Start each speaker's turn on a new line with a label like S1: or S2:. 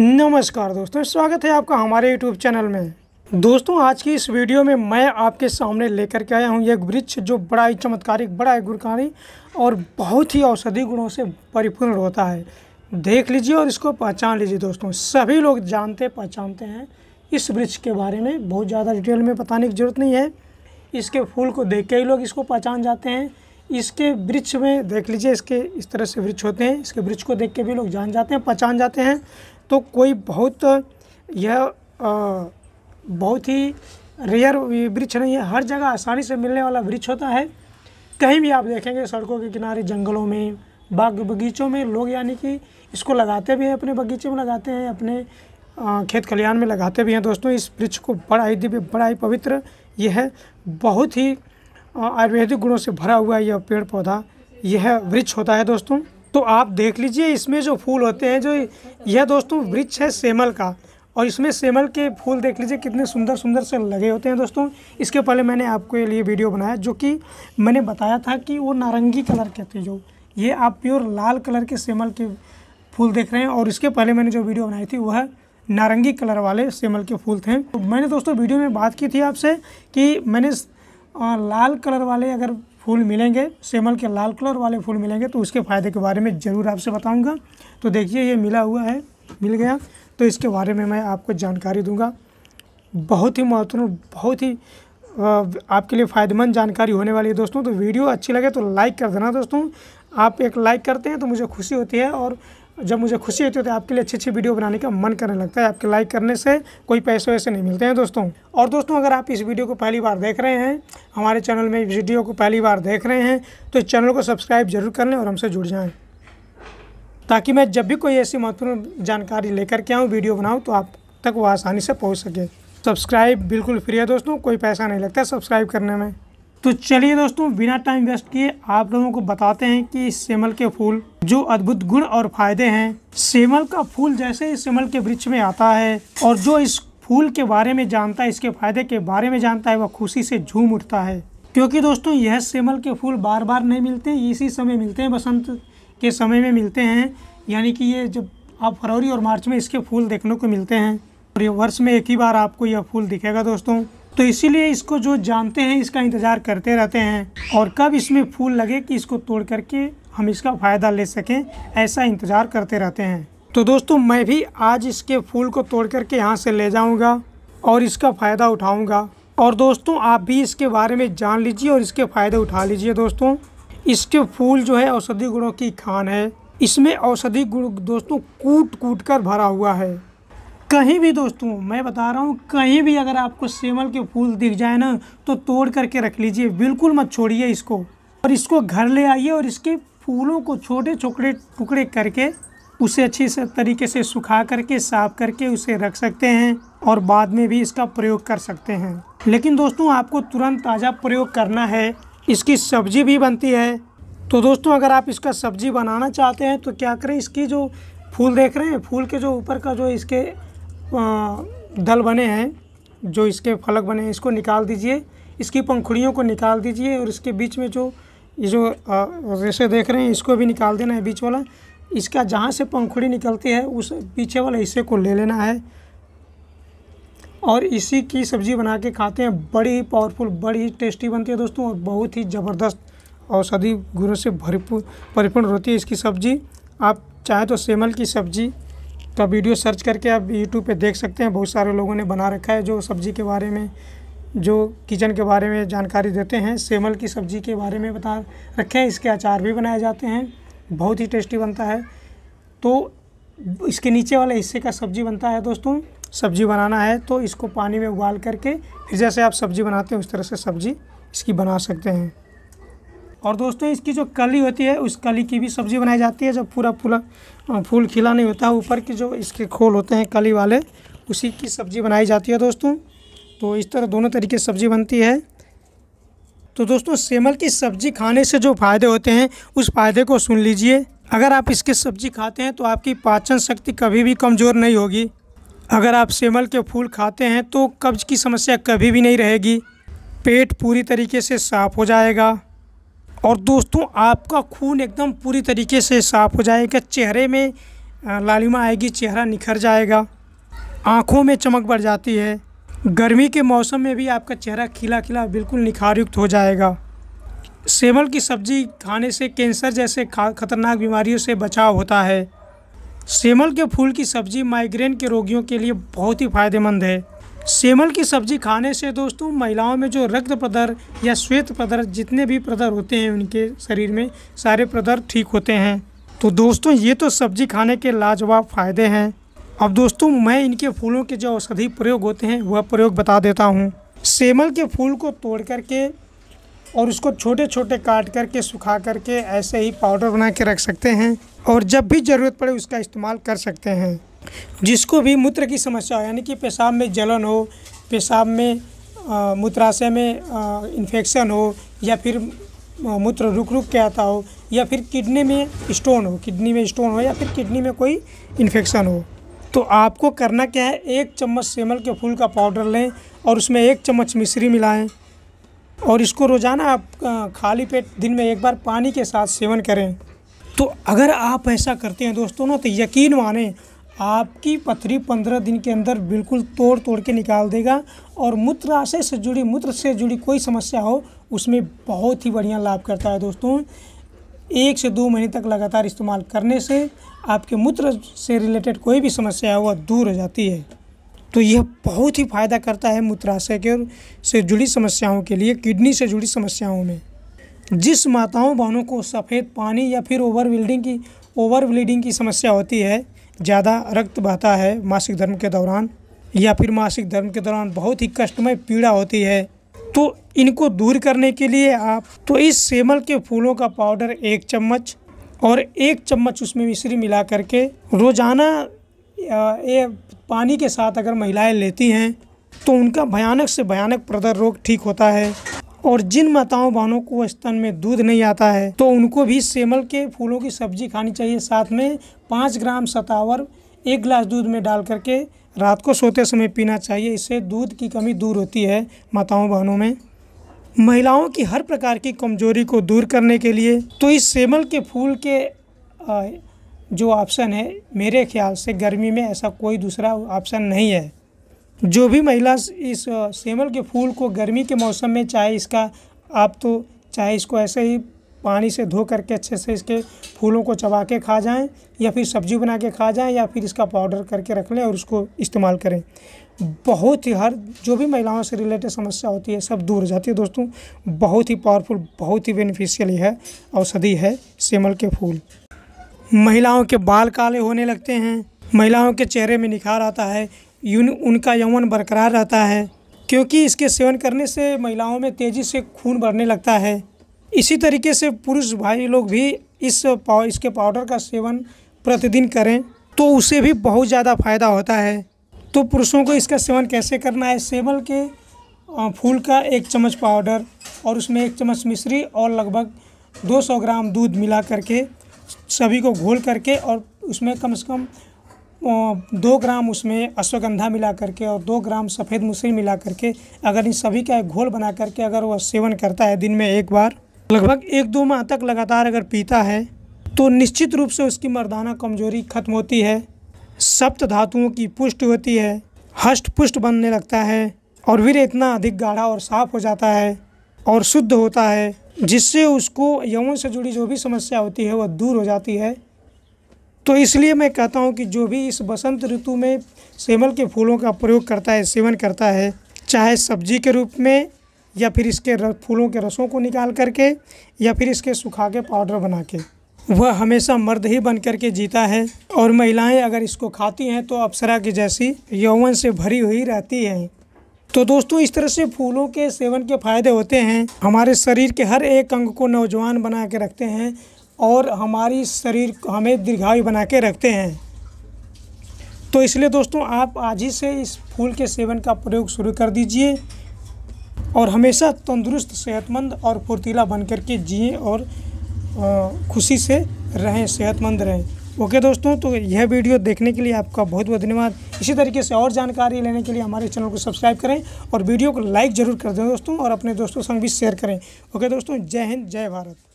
S1: नमस्कार दोस्तों स्वागत है आपका हमारे यूट्यूब चैनल में दोस्तों आज की इस वीडियो में मैं आपके सामने लेकर के आया हूँ यह वृक्ष जो बड़ा ही चमत्कारिक बड़ा ही गुणकारी और बहुत ही औषधि गुणों से परिपूर्ण होता है देख लीजिए और इसको पहचान लीजिए दोस्तों सभी लोग जानते पहचानते हैं इस वृक्ष के बारे में बहुत ज़्यादा डिटेल में बताने की ज़रूरत नहीं है इसके फूल को देख के ही लोग इसको पहचान जाते हैं इसके वृक्ष में देख लीजिए इसके इस तरह से वृक्ष होते हैं इसके वृक्ष को देख के भी लोग जान जाते हैं पहचान जाते हैं तो कोई बहुत यह बहुत ही रेयर वृक्ष नहीं है हर जगह आसानी से मिलने वाला वृक्ष होता है कहीं भी आप देखेंगे सड़कों के किनारे जंगलों में बाग बगीचों में लोग यानी कि इसको लगाते भी हैं अपने बगीचे में लगाते हैं अपने खेत खलिहान में लगाते भी हैं दोस्तों इस वृक्ष को बड़ा ही दिव्य बड़ा ही पवित्र यह बहुत ही आयुर्वेदिक गुणों से भरा हुआ यह पेड़ पौधा यह वृक्ष होता है दोस्तों तो आप देख लीजिए इसमें जो फूल होते हैं जो यह दोस्तों वृक्ष है सेमल का और इसमें सेमल के फूल देख लीजिए कितने सुंदर सुंदर से लगे होते हैं दोस्तों इसके पहले मैंने आपके लिए वीडियो बनाया जो कि मैंने बताया था कि वो नारंगी कलर के थे जो ये आप प्योर लाल कलर के सेमल के फूल देख रहे हैं और इसके पहले मैंने जो वीडियो बनाई थी वह नारंगी कलर वाले सेमल के फूल थे तो मैंने दोस्तों वीडियो में बात की थी आपसे कि मैंने लाल कलर वाले अगर फूल मिलेंगे सेमल के लाल कलर वाले फूल मिलेंगे तो उसके फ़ायदे के बारे में ज़रूर आपसे बताऊँगा तो देखिए ये मिला हुआ है मिल गया तो इसके बारे में मैं आपको जानकारी दूंगा बहुत ही महत्वपूर्ण बहुत ही आपके लिए फ़ायदेमंद जानकारी होने वाली है दोस्तों तो वीडियो अच्छी लगे तो लाइक कर देना दोस्तों आप एक लाइक करते हैं तो मुझे खुशी होती है और जब मुझे खुशी होती है तो आपके लिए अच्छी अच्छी वीडियो बनाने का मन करने लगता है आपके लाइक करने से कोई पैसे वैसे नहीं मिलते हैं दोस्तों और दोस्तों अगर आप इस वीडियो को पहली बार देख रहे हैं हमारे चैनल में वीडियो को पहली बार देख रहे हैं तो इस चैनल को सब्सक्राइब जरूर कर लें और हमसे जुड़ जाएँ ताकि मैं जब भी कोई ऐसी महत्वपूर्ण जानकारी लेकर के आऊँ वीडियो बनाऊँ तो आप तक वो आसानी से पहुँच सके सब्सक्राइब बिल्कुल फ्री है दोस्तों कोई पैसा नहीं लगता सब्सक्राइब करने में तो चलिए दोस्तों बिना टाइम वेस्ट किए आप लोगों को बताते हैं कि सेमल के फूल जो अद्भुत गुण और फायदे हैं सेमल का फूल जैसे ही सेमल के वृक्ष में आता है और जो इस फूल के बारे में जानता है इसके फायदे के बारे में जानता है वह खुशी से झूम उठता है क्योंकि दोस्तों यह सेमल के फूल बार बार नहीं मिलते इसी समय मिलते हैं बसंत के समय में मिलते हैं यानी कि ये जब आप फरवरी और मार्च में इसके फूल देखने को मिलते हैं और ये वर्ष में एक ही बार आपको यह फूल दिखेगा दोस्तों तो इसीलिए इसको जो जानते हैं इसका इंतज़ार करते रहते हैं और कब इसमें फूल लगे कि इसको तोड़ करके हम इसका फ़ायदा ले सकें ऐसा इंतज़ार करते रहते हैं तो दोस्तों मैं भी आज इसके फूल को तोड़ करके यहाँ से ले जाऊँगा और इसका फ़ायदा उठाऊँगा और दोस्तों आप भी इसके बारे में जान लीजिए और इसके फ़ायदे उठा लीजिए दोस्तों इसके फूल जो है औषधि गुणों की खान है इसमें औषधि गुण दोस्तों कूट कूट कर भरा हुआ है कहीं भी दोस्तों मैं बता रहा हूँ कहीं भी अगर आपको सेमल के फूल दिख जाए ना तो तोड़ करके रख लीजिए बिल्कुल मत छोड़िए इसको और इसको घर ले आइए और इसके फूलों को छोटे छोटे टुकड़े करके उसे अच्छी से तरीके से सुखा करके साफ करके उसे रख सकते हैं और बाद में भी इसका प्रयोग कर सकते हैं लेकिन दोस्तों आपको तुरंत ताज़ा प्रयोग करना है इसकी सब्जी भी बनती है तो दोस्तों अगर आप इसका सब्जी बनाना चाहते हैं तो क्या करें इसकी जो फूल देख रहे हैं फूल के जो ऊपर का जो इसके दल बने हैं जो इसके फलक बने हैं इसको निकाल दीजिए इसकी पंखुड़ियों को निकाल दीजिए और इसके बीच में जो ये जो जैसे देख रहे हैं इसको भी निकाल देना है बीच वाला इसका जहाँ से पंखुड़ी निकलती है उस पीछे वाले हिस्से को ले लेना है और इसी की सब्ज़ी बना के खाते हैं बड़ी ही पावरफुल बड़ी ही टेस्टी बनती है दोस्तों और बहुत ही ज़बरदस्त औषधि गुणों से भरपूर परिपूर्ण होती है इसकी सब्ज़ी आप चाहे तो सेमल की सब्ज़ी तो आप वीडियो सर्च करके आप यूट्यूब पे देख सकते हैं बहुत सारे लोगों ने बना रखा है जो सब्ज़ी के बारे में जो किचन के बारे में जानकारी देते हैं सेमल की सब्ज़ी के बारे में बता रखे हैं इसके अचार भी बनाए जाते हैं बहुत ही टेस्टी बनता है तो इसके नीचे वाले हिस्से का सब्ज़ी बनता है दोस्तों सब्ज़ी बनाना है तो इसको पानी में उबाल करके फिर जैसे आप सब्ज़ी बनाते हैं उस तरह से सब्ज़ी इसकी बना सकते हैं और दोस्तों इसकी जो कली होती है उस कली की भी सब्ज़ी बनाई जाती है जब पूरा पूरा फूल खिला नहीं होता ऊपर के जो इसके खोल होते हैं कली वाले उसी की सब्ज़ी बनाई जाती है दोस्तों तो इस तरह दोनों तरीके से सब्ज़ी बनती है तो दोस्तों सेमल की सब्ज़ी खाने से जो फ़ायदे होते हैं उस फ़ायदे को सुन लीजिए अगर आप इसकी सब्ज़ी खाते हैं तो आपकी पाचन शक्ति कभी भी कमज़ोर नहीं होगी अगर आप सेमल के फूल खाते हैं तो कब्ज की समस्या कभी भी नहीं रहेगी पेट पूरी तरीके से साफ़ हो जाएगा और दोस्तों आपका खून एकदम पूरी तरीके से साफ़ हो जाएगा चेहरे में लालिमा आएगी चेहरा निखर जाएगा आँखों में चमक बढ़ जाती है गर्मी के मौसम में भी आपका चेहरा खिला खिला बिल्कुल निखारयुक्त हो जाएगा सेवल की सब्जी खाने से कैंसर जैसे खतरनाक बीमारियों से बचाव होता है सेमल के फूल की सब्जी माइग्रेन के रोगियों के लिए बहुत ही फ़ायदेमंद है सेमल की सब्जी खाने से दोस्तों महिलाओं में जो रक्त पदर या श्वेत पदर जितने भी पदर होते हैं उनके शरीर में सारे पदर ठीक होते हैं तो दोस्तों ये तो सब्जी खाने के लाजवाब फ़ायदे हैं अब दोस्तों मैं इनके फूलों के जो औषधि प्रयोग होते हैं वह प्रयोग बता देता हूँ सेमल के फूल को तोड़ करके और उसको छोटे छोटे काट करके सुखा करके ऐसे ही पाउडर बना के रख सकते हैं और जब भी ज़रूरत पड़े उसका इस्तेमाल कर सकते हैं जिसको भी मूत्र की समस्या हो यानी कि पेशाब में जलन हो पेशाब में मूत्राशय में इन्फेक्शन हो या फिर मूत्र रुक रुक के आता हो या फिर किडनी में स्टोन हो किडनी में स्टोन हो या फिर किडनी में कोई इन्फेक्शन हो तो आपको करना क्या है एक चम्मच सेमल के फूल का पाउडर लें और उसमें एक चम्मच मिश्री मिलाएं और इसको रोज़ाना आप खाली पेट दिन में एक बार पानी के साथ सेवन करें तो अगर आप ऐसा करते हैं दोस्तों ना तो यकीन माने आपकी पथरी पंद्रह दिन के अंदर बिल्कुल तोड़ तोड़ के निकाल देगा और मूत्राशय से जुड़ी मूत्र से जुड़ी कोई समस्या हो उसमें बहुत ही बढ़िया लाभ करता है दोस्तों एक से दो महीने तक लगातार इस्तेमाल करने से आपके मूत्र से रिलेटेड कोई भी समस्या है वह दूर हो जाती है तो यह बहुत ही फायदा करता है मूत्राशय के से जुड़ी समस्याओं के लिए किडनी से जुड़ी समस्याओं में जिस माताओं बहनों को सफ़ेद पानी या फिर ओवर ब्लीडिंग की ओवर ब्लीडिंग की समस्या होती है ज़्यादा रक्त बहता है मासिक धर्म के दौरान या फिर मासिक धर्म के दौरान बहुत ही कष्टमय पीड़ा होती है तो इनको दूर करने के लिए आप तो इस सेमल के फूलों का पाउडर एक चम्मच और एक चम्मच उसमें मिश्री मिला करके रोज़ाना ये पानी के साथ अगर महिलाएं लेती हैं तो उनका भयानक से भयानक प्रदर रोग ठीक होता है और जिन माताओं बहनों को स्तन में दूध नहीं आता है तो उनको भी सेमल के फूलों की सब्जी खानी चाहिए साथ में पाँच ग्राम सतावर एक गिलास दूध में डाल करके रात को सोते समय पीना चाहिए इससे दूध की कमी दूर होती है माताओं बहनों में महिलाओं की हर प्रकार की कमजोरी को दूर करने के लिए तो इस सेमल के फूल के जो ऑप्शन है मेरे ख्याल से गर्मी में ऐसा कोई दूसरा ऑप्शन नहीं है जो भी महिला इस सेमल के फूल को गर्मी के मौसम में चाहे इसका आप तो चाहे इसको ऐसे ही पानी से धो करके अच्छे से इसके फूलों को चबा के खा जाएं या फिर सब्जी बना के खा जाएं या फिर इसका पाउडर करके रख लें और उसको इस्तेमाल करें बहुत ही हर जो भी महिलाओं से रिलेटेड समस्या होती है सब दूर जाती है दोस्तों बहुत ही पावरफुल बहुत ही बेनिफिशियल है औषधि है सेमल के फूल महिलाओं के बाल काले होने लगते हैं महिलाओं के चेहरे में निखार आता है यून उनका यौवन बरकरार रहता है क्योंकि इसके सेवन करने से महिलाओं में तेज़ी से खून बढ़ने लगता है इसी तरीके से पुरुष भाई लोग भी इस पाव इसके पाउडर का सेवन प्रतिदिन करें तो उसे भी बहुत ज़्यादा फायदा होता है तो पुरुषों को इसका सेवन कैसे करना है सेबल के फूल का एक चम्मच पाउडर और उसमें एक चम्मच मिश्री और लगभग 200 ग्राम दूध मिला करके सभी को घोल करके और उसमें कम से कम दो ग्राम उसमें अश्वगंधा मिला करके और दो ग्राम सफ़ेद मुसरी मिला करके अगर इन सभी का एक घोल बना करके अगर वह सेवन करता है दिन में एक बार लगभग एक दो माह तक लगातार अगर पीता है तो निश्चित रूप से उसकी मर्दाना कमजोरी खत्म होती है सप्त धातुओं की पुष्ट होती है हष्ट पुष्ट बनने लगता है और वीर इतना अधिक गाढ़ा और साफ हो जाता है और शुद्ध होता है जिससे उसको यौन से जुड़ी जो भी समस्या होती है वह दूर हो जाती है तो इसलिए मैं कहता हूँ कि जो भी इस बसंत ऋतु में सेमल के फूलों का प्रयोग करता है सेवन करता है चाहे सब्जी के रूप में या फिर इसके फूलों के रसों को निकाल करके या फिर इसके सुखा के पाउडर बना के वह हमेशा मर्द ही बन करके जीता है और महिलाएं अगर इसको खाती हैं तो अप्सरा की जैसी यौवन से भरी हुई रहती हैं तो दोस्तों इस तरह से फूलों के सेवन के फायदे होते हैं हमारे शरीर के हर एक अंग को नौजवान बना के रखते हैं और हमारी शरीर हमें दीर्घायु बना के रखते हैं तो इसलिए दोस्तों आप आज ही से इस फूल के सेवन का प्रयोग शुरू कर दीजिए और हमेशा तंदुरुस्त सेहतमंद और फुर्तीला बन कर के जिए और खुशी से रहें सेहतमंद रहें ओके दोस्तों तो यह वीडियो देखने के लिए आपका बहुत बहुत धन्यवाद इसी तरीके से और जानकारी लेने के लिए हमारे चैनल को सब्सक्राइब करें और वीडियो को लाइक ज़रूर कर दें दोस्तों और अपने दोस्तों संग भी शेयर करें ओके दोस्तों जय हिंद जय भारत